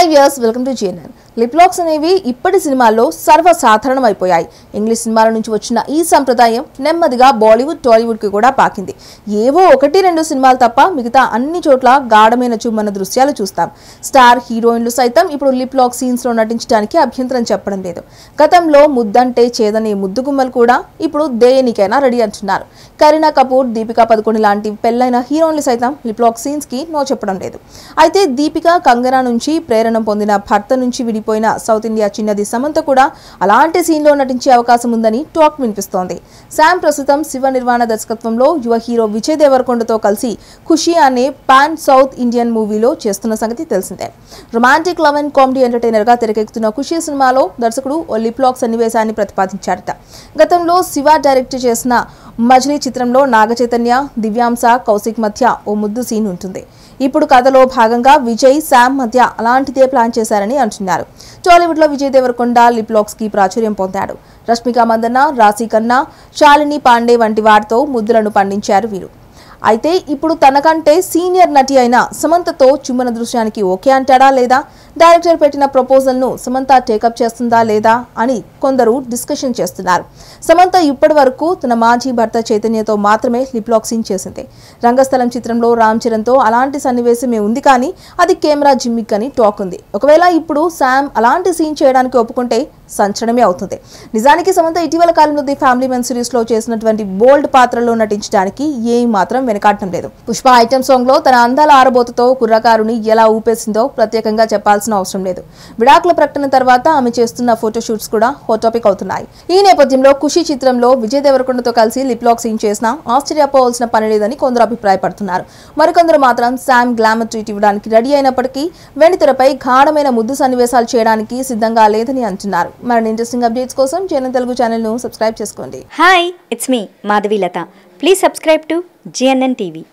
Hi viewers, welcome to GNN. Lip locks అనేవి ఇప్పటి సినిమాల్లో సర్వసాధారణం అయిపోయాయి ఇంగ్లీష్ సినిమాల నుంచి వచ్చిన ఈ సంప్రదాయం నెమ్మదిగా బాలీవుడ్ టాలీవుడ్కి కూడా పాకింది ఏవో ఒకటి రెండు సినిమాలు తప్ప మిగతా అన్ని చోట్ల గాఢమైన చుమ్మన దృశ్యాలు చూస్తాం స్టార్ హీరోయిన్లు సైతం ఇప్పుడు లిప్ లాక్ సీన్స్లో నటించడానికి అభ్యంతరం చెప్పడం లేదు గతంలో ముద్దంటే చేదనే ముద్దుగుమ్మలు కూడా ఇప్పుడు దేనికైనా రెడీ అంటున్నారు కరీనా కపూర్ దీపికా పదకొండు లాంటి పెళ్లైన హీరోయిన్లు సైతం లిప్ లాక్ సీన్స్కి నో చెప్పడం లేదు అయితే దీపిక కంగనా నుంచి ప్రేరణ పొందిన భర్త నుంచి విడిపో చిక్కుకుపోయిన సౌత్ ఇండియా చిన్నది సమంత కూడా అలాంటి సీన్లో నటించే అవకాశం ఉందని టాక్ వినిపిస్తోంది శామ్ ప్రస్తుతం శివ నిర్వాణ దర్శకత్వంలో యువ హీరో విజయ్ దేవరకొండతో కలిసి ఖుషి అనే పాన్ సౌత్ ఇండియన్ మూవీలో చేస్తున్న సంగతి తెలిసిందే రొమాంటిక్ లవ్ అండ్ కామెడీ ఎంటర్టైనర్గా తెరకెక్కుతున్న ఖుషి సినిమాలో దర్శకుడు ఓ లిప్లాక్ సన్నివేశాన్ని ప్రతిపాదించారట గతంలో శివ డైరెక్ట్ చేసిన మజ్నీ చిత్రంలో నాగచైతన్య దివ్యాంశ కౌశిక్ మధ్య ఓ ముద్దు సీన్ ఉంటుంది ఇప్పుడు కథలో భాగంగా విజయ్ శామ్ మధ్య అలాంటిదే ప్లాన్ చేశారని అంటున్నారు లో విజయ్ దేవరకొండ లిప్ కి ప్రాచుర్యం పొందాడు రష్మిక మందన్న రాశీ కన్నా శాలిని పాండే వంటి వారితో ముద్దులను పండించారు వీరు అయితే ఇప్పుడు తనకంటే సీనియర్ నటి అయిన సమంతతో చుమ్మన దృశ్యానికి ఓకే అంటాడా లేదా డైరెక్టర్ పెట్టిన ప్రపోజల్ను సమంత టేకప్ చేస్తుందా లేదా అని కొందరు డిస్కషన్ చేస్తున్నారు సమంత ఇప్పటి వరకు తన మాజీ భర్త చైతన్యతో మాత్రమే సీన్ చేసింది రంగస్థలం చిత్రంలో రామ్ చరణ్తో అలాంటి సన్నివేశమే ఉంది కానీ అది కెమెరా జిమ్మిక్ అని టాక్ ఉంది ఒకవేళ ఇప్పుడు శామ్ అలాంటి సీన్ చేయడానికి ఒప్పుకుంటే సంచడమే అవుతుంది నిజానికి సమంత ఇటీవల కాలంలో ది ఫ్యామిలీ మెన్ లో చేసినటువంటి బోల్డ్ పాత్రలో నటించడానికి ఏ మాత్రం వెనకాడటం లేదు పుష్ప ఐటెం సాంగ్ లో తన అందాల ఆరబోతతో కుర్రకారుని ఎలా ఊపేసిందో ప్రత్యేకంగా చెప్పాల్సిన అవసరం లేదు విడాకుల ప్రకటన తర్వాత ఆమె చేస్తున్న ఫోటోషూట్స్ కూడా హోటాపిక్ అవుతున్నాయి ఈ నేపథ్యంలో ఖుషి చిత్రంలో విజయ్ దేవరకొండతో కలిసి లిప్ లాక్ సీన్ చేసినా ఆశ్చర్యపోవాల్సిన పని లేదని కొందరు అభిప్రాయపడుతున్నారు మరికొందరు మాత్రం శామ్ గ్లామర్ ట్రీట్ ఇవ్వడానికి రెడీ అయినప్పటికీ వెండితెరపై గాఢమైన ముద్దు సన్నివేశాలు చేయడానికి సిద్ధంగా లేదని అంటున్నారు మరిన్ని ఇంట్రెస్టింగ్ అప్డేట్స్ కోసం జనం తెలుగు ఛానల్ ను సబ్స్క్రైబ్ చేసుకోండి hi it's me Madhavi Latha please subscribe to GNN TV